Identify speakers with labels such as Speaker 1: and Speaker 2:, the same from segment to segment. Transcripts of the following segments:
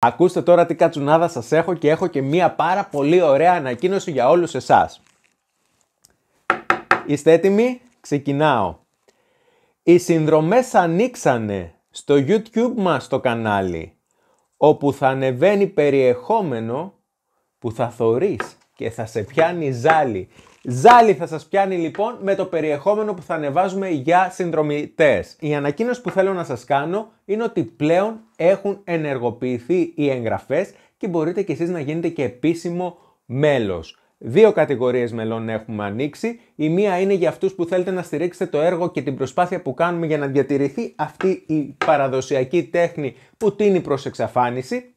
Speaker 1: Ακούστε τώρα τι κατσουνάδα σας έχω και έχω και μία πάρα πολύ ωραία ανακοίνωση για όλους εσάς. Είστε έτοιμοι? Ξεκινάω. Οι συνδρομές ανοίξανε στο YouTube μας το κανάλι, όπου θα ανεβαίνει περιεχόμενο που θα θωρείς και θα σε πιάνει ζάλι. Ζάλι θα σας πιάνει λοιπόν με το περιεχόμενο που θα ανεβάζουμε για συνδρομητές. Η ανακοίνωση που θέλω να σας κάνω είναι ότι πλέον έχουν ενεργοποιηθεί οι εγγραφές και μπορείτε και εσείς να γίνετε και επίσημο μέλος. Δύο κατηγορίες μελών έχουμε ανοίξει. Η μία είναι για αυτούς που θέλετε να στηρίξετε το έργο και την προσπάθεια που κάνουμε για να διατηρηθεί αυτή η παραδοσιακή τέχνη που τίνει προς εξαφάνιση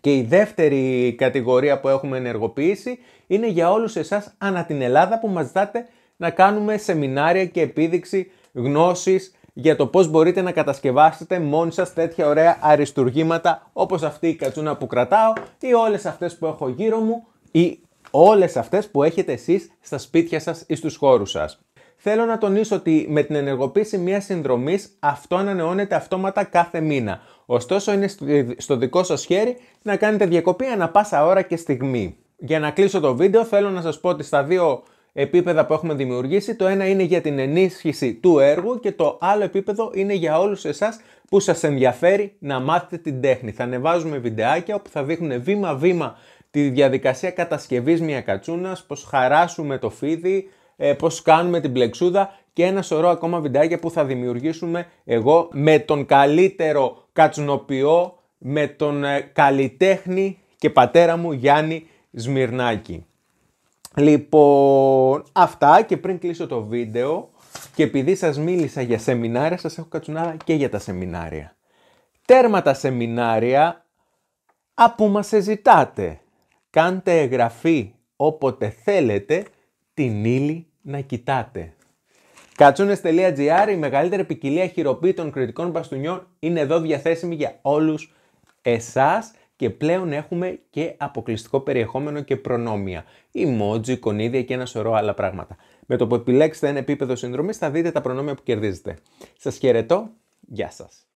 Speaker 1: και η δεύτερη κατηγορία που έχουμε ενεργοποιήσει είναι για όλους εσάς ανά την Ελλάδα που μας ζητάτε να κάνουμε σεμινάρια και επίδειξη γνώσης για το πώς μπορείτε να κατασκευάσετε μόνοι σας τέτοια ωραία αριστουργήματα όπως αυτή η κατσούνα που κρατάω ή όλες αυτές που έχω γύρω μου ή όλες αυτές που έχετε εσείς στα σπίτια σας ή στους χώρους σας. Θέλω να τονίσω ότι με την ενεργοποίηση μιας συνδρομής αυτό ανανεώνεται αυτόματα κάθε μήνα. Ωστόσο, είναι στο δικό σας χέρι να κάνετε διακοπή ανά πάσα ώρα και στιγμή. Για να κλείσω το βίντεο, θέλω να σας πω ότι στα δύο επίπεδα που έχουμε δημιουργήσει, το ένα είναι για την ενίσχυση του έργου και το άλλο επίπεδο είναι για όλους εσάς που σας ενδιαφέρει να μάθετε την τέχνη. Θα ανεβάζουμε βιντεάκια όπου θα δείχνουν βήμα-βήμα τη διαδικασία κατασκευής μια κατσούνας, πω χαράσουμε το φίδι, ε, πώς κάνουμε την πλεξούδα και ένα σωρό ακόμα βιντεάκια που θα δημιουργήσουμε εγώ με τον καλύτερο κατσουνοπιό, με τον ε, καλλιτέχνη και πατέρα μου Γιάννη Σμυρνάκη. Λοιπόν, αυτά και πριν κλείσω το βίντεο και επειδή σας μίλησα για σεμινάρια, σας έχω κατσουνάδα και για τα σεμινάρια. Τέρμα τα σεμινάρια, από μας ζητάτε. Κάντε εγγραφή όποτε θέλετε την ύλη να κοιτάτε. Κατσούνες.gr, η μεγαλύτερη ποικιλία χειροποίητων κριτικών μπαστούνιών είναι εδώ διαθέσιμη για όλους εσάς και πλέον έχουμε και αποκλειστικό περιεχόμενο και προνόμια. Emoji, κονίδια και ένα σωρό άλλα πράγματα. Με το που επιλέξετε ένα επίπεδο συνδρομής θα δείτε τα προνόμια που κερδίζετε. Σας χαιρετώ, γεια σας.